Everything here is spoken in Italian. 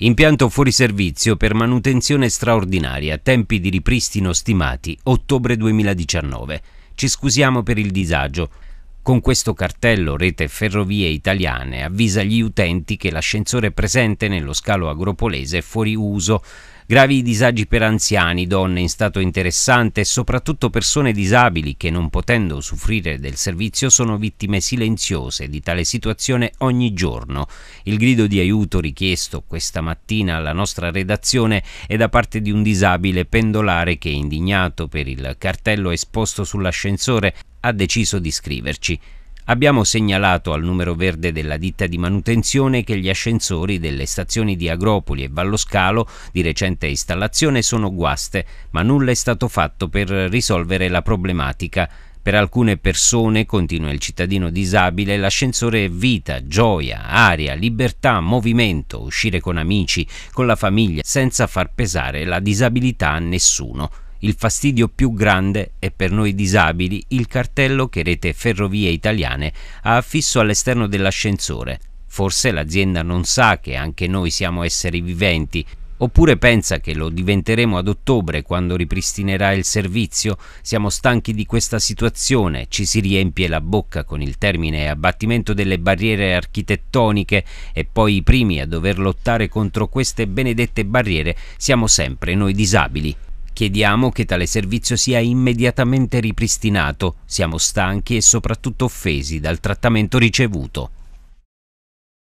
Impianto fuori servizio per manutenzione straordinaria, tempi di ripristino stimati ottobre 2019. Ci scusiamo per il disagio. Con questo cartello Rete Ferrovie Italiane avvisa gli utenti che l'ascensore presente nello scalo agropolese è fuori uso. Gravi disagi per anziani, donne in stato interessante e soprattutto persone disabili che non potendo soffrire del servizio sono vittime silenziose di tale situazione ogni giorno. Il grido di aiuto richiesto questa mattina alla nostra redazione è da parte di un disabile pendolare che indignato per il cartello esposto sull'ascensore ha deciso di scriverci. Abbiamo segnalato al numero verde della ditta di manutenzione che gli ascensori delle stazioni di Agropoli e Valloscalo di recente installazione sono guaste, ma nulla è stato fatto per risolvere la problematica. Per alcune persone, continua il cittadino disabile, l'ascensore è vita, gioia, aria, libertà, movimento, uscire con amici, con la famiglia, senza far pesare la disabilità a nessuno. Il fastidio più grande è per noi disabili il cartello che Rete Ferrovie Italiane ha affisso all'esterno dell'ascensore. Forse l'azienda non sa che anche noi siamo esseri viventi, oppure pensa che lo diventeremo ad ottobre quando ripristinerà il servizio? Siamo stanchi di questa situazione, ci si riempie la bocca con il termine abbattimento delle barriere architettoniche e poi i primi a dover lottare contro queste benedette barriere siamo sempre noi disabili. Chiediamo che tale servizio sia immediatamente ripristinato. Siamo stanchi e soprattutto offesi dal trattamento ricevuto.